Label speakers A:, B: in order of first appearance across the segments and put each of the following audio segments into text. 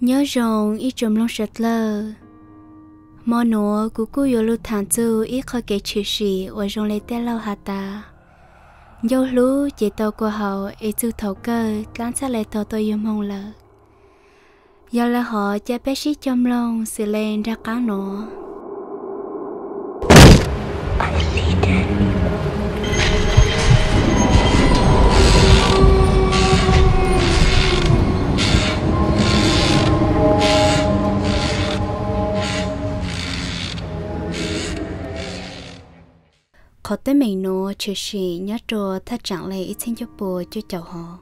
A: nhớ rồng ít trộm lông sệt lơ mò nổ cú cú yo lu thản chu ít khó kể chữ sĩ ở rồng lấy tên lâu hạ ta dâu lú chỉ tàu của họ ít chu thầu cơ lán xa lấy tàu tôi yếm mong lợ giờ là họ cha bé sĩ chôm lông sẽ lên ra cá nổ khó tới mình nó chỉ chỉ nhớ trò thắt chẳng lẽ ít xin cho bố cho cháu họ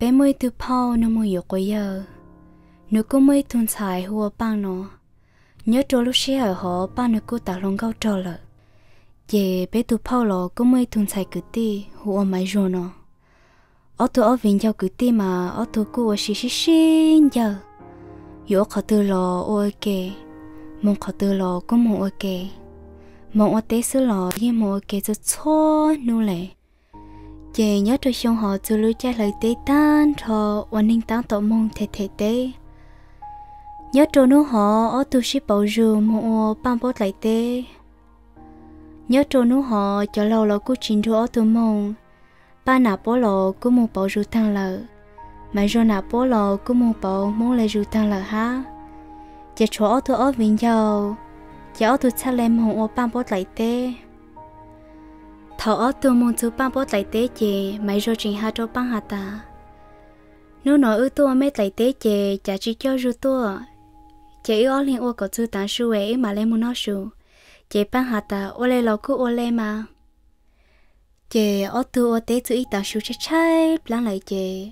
A: bé mươi từ bao nó mới yêu quay giờ nó cũng mới thun xài hùa băng nó nhớ trò lúc xe ở họ ba nó cũng tạo lòng gạo trò lợ giờ bé từ bao lọ cũng mới thun xài cứ ti hùa máy rồi nó ở tôi ở vinh giao cứ ti mà ở tôi cũng ở xí xí xí giờ yêu khó từ lọ ok mong khó từ lò cũng mong ok mong ở tế sư lò yên mò kể cho cho nụ lệ chị nhớ cho xong họ chú lưu cha lời tế tan thọ và ninh tán tổ mong thể thể tế nhớ cho nụ họ ở tu sĩ bảo rù mò bám bốt lại tế nhớ cho nụ họ cho lâu lâu cú chín thu ở tu mong ba nà bố lò cú mù bảo rù tăng lợ mà rồi nà bố lò cú mù bảo muốn lại rù tăng lợ ha chị chỗ ở tu ở vinh giàu giờ tôi chắc lên mong ô ban bốt lại tê thọ ở tôi mong chú ban bốt lại tê chị mấy rồi trình hai cho ban hạ ta nếu nói ư tôi mấy lại tê chị chả chỉ cho rú tôi chị ở liên ô có chú tán su ấy mà lên muốn nói su chị ban hạ ta ô lê lò cứ ô lê mà chị ở tôi ô tê chú ít tán su chết cháy lắng lại chị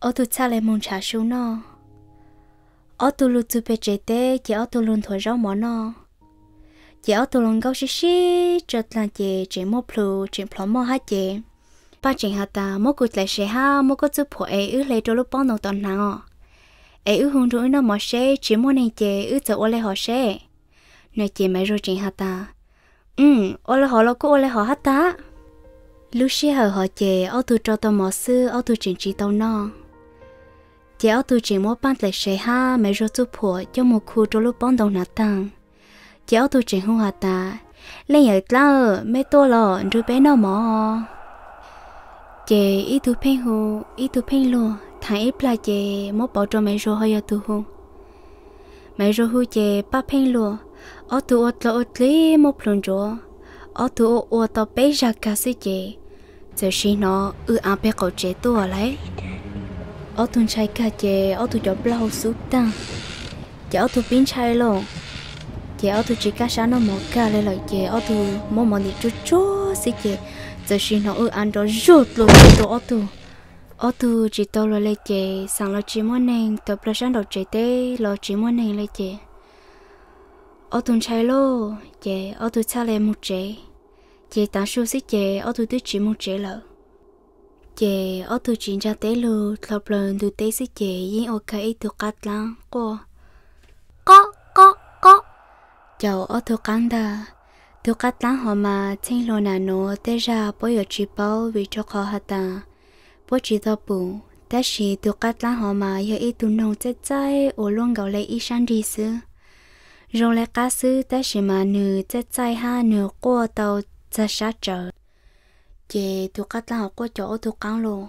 A: ở tôi chắc lên mong trả su nó ở tôi luôn chú bé chế tê chị ở tôi luôn thổi rau mỏ nó chị ở tù lòng gấu xí xí cho là chị chị mua plu chị plu mua hai chị ba chị hạt ta mua cụt lại xe ha mua có chút phụ ấy ứ lấy đồ lúc bao nô tuần nào ấy ứ hung rủi nó mò xe chỉ mua này chị ứ chờ ô lấy họ xe nè chị mày rồi chị hạt ta ừ ô lấy họ lo cũng ô lấy họ hạt ta lúc xe hở họ chị ô tu cho tao mò sư ô tu chuyển chị tàu nọ chị ô tu chỉ mua bán lại xe ha mày rồi chút phụ cho một khu đồ lúc bao nô nạt tăng cháu tôi chỉ không hạt ta lên ở lâu mấy tôi lo, rồi bé nó mò chị ít thu phê hồ ít thu phê luôn thằng ít là chị mốt bảo cho mấy rồi hơi tu hùng mẹ rồi hù chị ba phê luôn ở tu ở lo ở lý mốt lần rồi ở tu ở tao bé ra cả sự chị giờ xin nó ư ăn bé cậu chị tôi lấy ở tuần chạy cả chị ở tu cho blau sút tăng ở tu biến chạy luôn chị ở tu chỉ cá sáng nó mỏ cá lên lại chị ở tu mỏ mỏ đi chút chút xí chị giờ xin nó ở anh đó rút luôn tu ở tu ở tu chỉ tao lo lại chị sáng lo chỉ muốn nên tập lo sáng đầu chị tê lo chỉ muốn nên lấy chị ở tu chạy lô chị ở tu xa lên một chị chị ta số xí chị ở tu tuyết chỉ một chị lợ chị ở tu chỉ ra tế lù tập lần tu tế xí chị yên ok tu cắt lắm qua cháu ở thô cắn đó, thô cắt lá họ mà trên lô nà nó té ra bố giờ chỉ bao vì cho khó hạt ta bố chỉ tao bù té xì thô cắt lá họ mà giờ ít tu nông chết chay ô luôn gạo lấy ý sang đi xứ rồi lại cá sư té xì mà nửa chết chay ha nửa qua tàu ra sát trở chị thô cắt lá họ qua chỗ thô cắn lô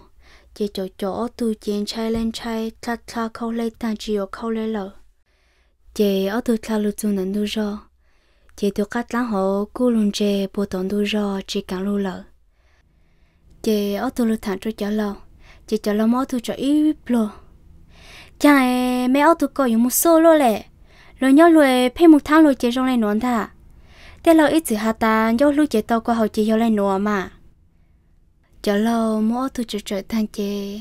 A: chị chỗ chỗ tu chén chay lên chay cắt cắt khâu lấy tan chiều khâu lấy lợ chế ở tu thao lưu chung nâng đu rò chế tu cắt lá hộ cú lùn chế bộ tổng đu rò chế càng lưu lợ chế ở tu lưu thẳng cho chó lò chế chó lò mò tu cho ít lò chẳng ấy mẹ ở tu có dùng một số lô lệ rồi nhớ lùi phê một tháng lùi chế rong lên nón thà thế lò ít chữ hà ta nhớ lùi chế tàu qua hậu chế yêu lên nón mà chó lò mò tu cho trời thằng chế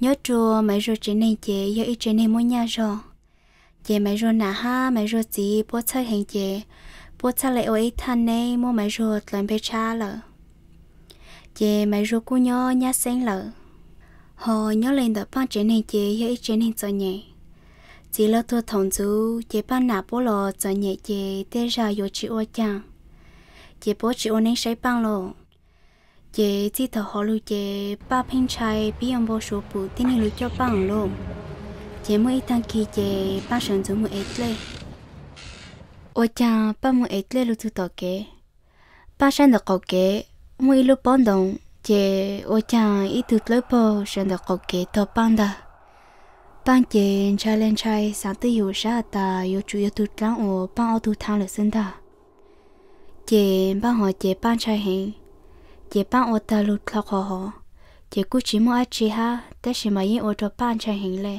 A: nhớ chùa mấy rồi chế này chế yêu ít chế này mỗi nhà rồi chị mày rồi nà ha mày rồi gì bố chơi hình chị bố chơi lại ôi thân này mua mày rồi làm bê cha lợ chị mày rồi cô nhớ nhá xanh lợ họ nhớ lên đợt ban trên hình chị hay trên hình cho nhẹ chị lo thua thòng chú chị ban nà bố lò cho nhẹ chị để ra yo chị ô chàng chị bố chị ô nên say ban lò chị chỉ thở họ lưu chị ba pin chai bi ông bố số bù tin hình lưu cho bằng luôn chế mỗi tăng khi chế ba sân giống một ít lệ ô cha ba một ít lệ lúc tụ kế ba sân được cầu kế mỗi lúc bón đồng chế ô cha ít thực lớp bò sân được cầu kế tàu ban đó ban chế trai lên trai sáng tới hiểu ra ta yêu chủ yêu tụt lăng ô ban ô tụt thang lực sinh đó chế ba họ chế ban trai hình chế ban ô ta lụt lọc họ họ chế cú chỉ mua ai chỉ ha, thế mà yên ô cho ban trai hình lệ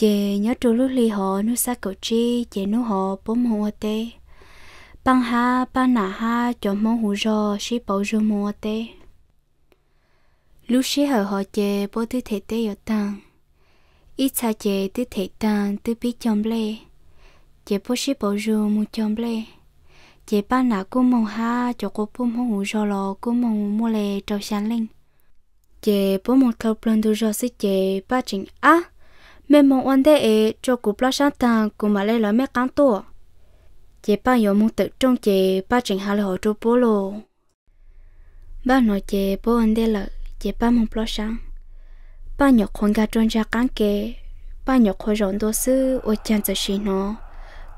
A: chị nhớ trù lúc ly họ nu sa cổ chi chị nu họ bố mua tê băng ha băng nà ha cho mong hủ rò xí bảo rù mua tê lúc xí hở họ chị bố tư thể tê yếu tăng ít xa chị tư thể tăng tư bí chồng lê chị bố xí bảo rù mua chồng lê chị băng nà cô mong ha cho cô bố mong hủ rò lò cô mong mua lê trâu sáng linh chị bố một thâu plon tu rò xí chị ba trình á mẹ mong anh đây ấy cho cô bla sáng ta cụ mà lấy lời mẹ cắn tổ chị ba yêu mong tự trong chị ba chỉnh hà lời họ cho bố lô ba nói chị bố anh đây là chị ba mong bla sáng ba nhọc con gà trôn ra cắn kề ba nhọc khôi rộn đồ sư ô chăn giờ xì nó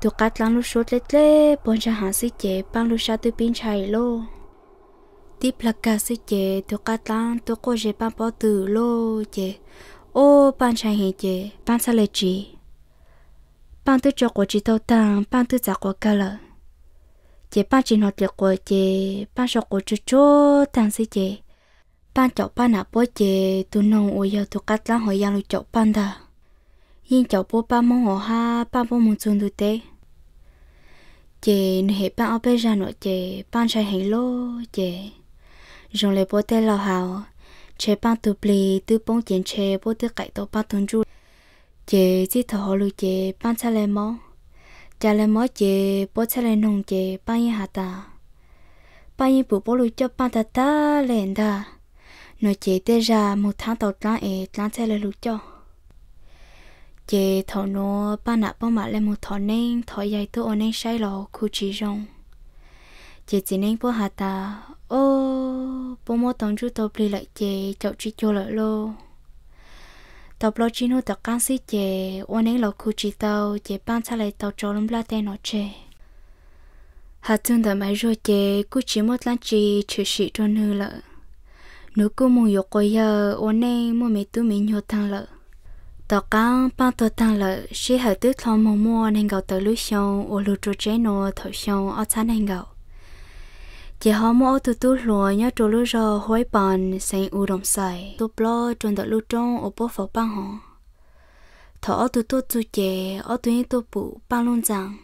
A: tụ cắt lăng lúc sốt lết lê bọn ra hàng sư chị ba lúc sao tự pin chạy lô tiếp là cả sư chị tụ cắt lăng tụ cô chị ba bỏ tử lô chị ô ban chàng hề chế ban sao lệ trí ban tư cho của chị tao tăng ban tư giả của cả lợ chế ban chỉ nói được của chế ban cho của chú chú tăng sĩ chế ban chọc ban nạp bố chế tu nông ô yêu tu cắt lá hồi yang lu chọc ban đó yên chọc bố ba mong hồ ha ba bố muốn xuống tu tế chế nụ hệ ban áo bê ra nọ, chế ban chàng hề lô chế dùng lấy bố tê lò hào chế ba tu bì tu bông chén chế bố tu cải tổ ba tuần chú chế chỉ thở hồ lù chế ba cha lê mó cha lê mó chế bố cha lê nông chế ba yên hà ta ba yên bù bố lù cho ba ta ta lên ta nó chế tê ra một tháng tàu trang ế trắng cha lê lù cho chế thọ nó ba nạ bông mạ lê một thọ nên thọ dạy tu ổn nên say lò khu chỉ rong chế chỉ nên bố hà ta ô bố mô tổng chú tập lì lại chè chậu chi chô lợi lô tập lô chi nô tập can si chè ô nấy lò khu chi tàu chè ban xa lại tàu trò lùm la tè nó chè hạt tương tờ máy rồi chè cú chỉ một lan chi chữ sĩ cho nư lợ nếu cú mù yếu coi giờ ô nấy mua mấy tu mình nhô tăng lợ tờ can ban tờ tăng lợ sẽ hạt tứ thọ mù mua nên gạo tờ lúa xong ô lúa trò chè nô thọ xong ở chán nên gạo chỉ họ mua tu tu lúa nhớ trâu lúa rò hối bàn xanh u đồng sai tu blo trôn đợt lúa trong ở bố phố băng họ thọ tu tu tu chè ở tu yên tu bụ băng luôn rằng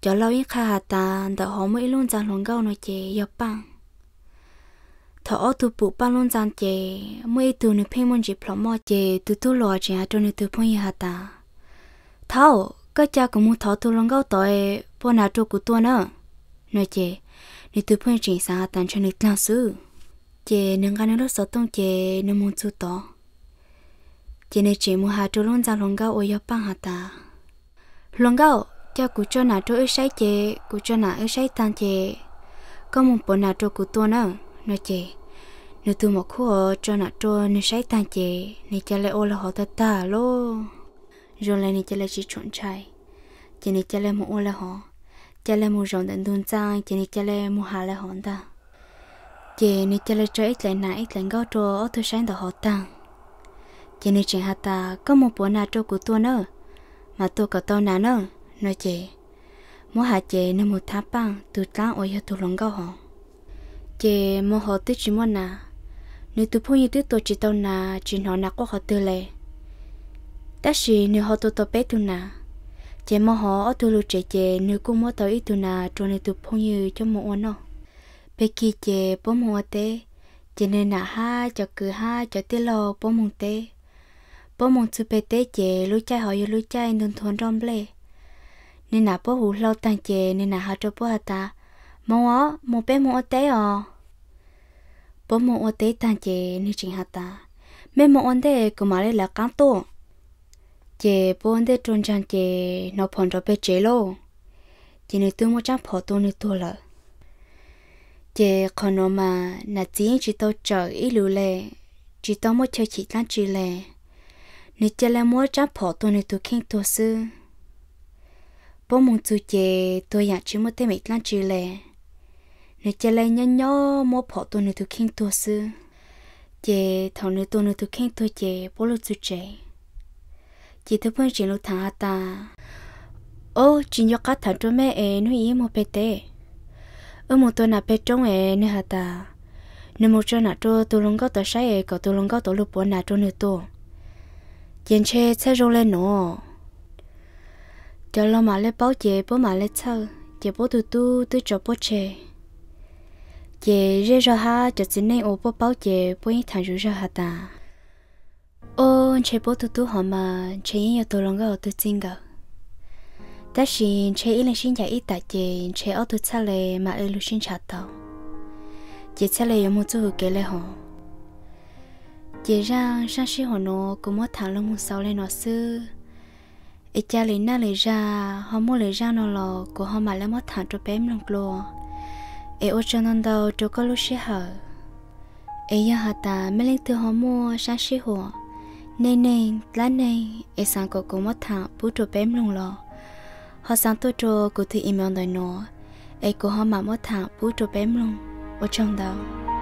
A: cho lâu yên khá hà ta đợt họ mới luôn rằng luôn gâu nó chè giờ băng thọ tu bụ băng luôn rằng chè mới tu nửa phim môn dịp lắm mò chè tu từ lúa chè trong nửa tu phong yên hà ta thao các cha cũng muốn thọ tu luôn gâu tội bọn nào trâu của tôi nữa nói chè phải tận 你都不认啥，单纯的讲述。这能干的路手动这能满足到。这呢节目还做弄在龙高我要帮下他。龙高叫古叫哪做一些这，古叫哪一些单这，có một bộ nào cho cụ tôi nữa, nó chị nếu tôi mặc khu cho nó trôi nó sai tan chị nên cho lại ô là họ ta ta luôn, rồi lại nên cho lại chỉ chuẩn chạy chỉ nên cho lại một ô là họ chả là một rộng tận tuần trang chỉ nên chả là một hà là hòn ta chỉ nên chả là chơi ít lại nãy ít lại gõ trò ở thứ sáng đầu họ ta chỉ nên chuyện hà ta có một bữa nào trò của tôi nữa mà tôi có tao nào nữa nói chị mỗi hà chị nên một tháp băng từ lá ở nhà tôi lòng gõ họ chị mỗi họ tới chỉ muốn nào nếu tôi phun như tôi tôi chỉ tao nào chỉ nó nào có họ tư lệ đã xì nếu họ tôi tôi bé tôi chế mò họ ở tu lu chế chế nếu cũng mò tới tu nà cho nên tu phong như cho mò ăn nó bé kia chế bố mò té, chế nên nà ha cho cứ ha cho tê lo bố mong té, bố mong chụp bé tê chế lu chai họ yêu lu chai nôn thôn rong lệ. nên nà bố hủ lâu tăng chế nên nà ha cho bố hà ta mò ó mò bé té à. ờ bố mò tê tăng chế nên chỉnh hà ta mẹ mò ăn té cũng mà lại là căng tổ chế bốn đứa trung trang chế nó phòn rồi bé chế lô chế nữ tôi một trang phò tôi nữ tôi lợ chế còn nó mà nà chỉ chỉ tôi chờ ít lưu lệ chỉ tôi một chơi chỉ tăng chỉ lệ nữ chơi lại một trang phò tôi nữ tôi kinh tôi sư bố mong chú chế tôi nhận chỉ một tên mít lan chỉ lệ nữ chơi lại nhớ nhớ một phò tôi nữ tôi kinh tôi sư chế thằng nữ tôi nữ tôi kinh tôi chế bố lúc chú chế chỉ thứ phương chỉ lúc thằng ta ô chỉ nhóc cá thằng cho mẹ em nó ý một bé tê ở một tuần nào bé trông em nữa hả ta nếu một chỗ nào cho tôi luôn có tôi say, em có tôi luôn có tôi lúc buồn nào cho nữa tôi chiến chế sẽ rung lên nữa cho lo mà lấy bao chế bố mà lấy sao chế bố tu tu tu cho bố chế chế ra ra ha cho xin này ô bố bao chế bố thằng rủ ra ha ta ô chế bố tụt tụt họ mà chế yên tôi lòng gạo tụt chính gạo ta xin chế yên lên xin giải ít tại chế chế ở tụt xa lệ mà ở lúc xin chặt tàu chế xa lệ một chút kế lệ họ chế ra sang xin họ nó cũng mất thằng lòng một sau lên nó sư ít cha lấy na lấy ra họ mua lấy ra nó lò của họ mà lấy mất thằng cho bé lòng lo ê ô cho nên đâu cho có lúc sẽ hở ê ya ta, mấy lên từ họ mua sang xin họ nên nên lá này e sang có cũng mất thằng bút trộn bém lùng lò họ sang tôi trộn cụ thì im ơn đời nó e cô họ mà mất thằng bút trộn bém lùng ở trong đó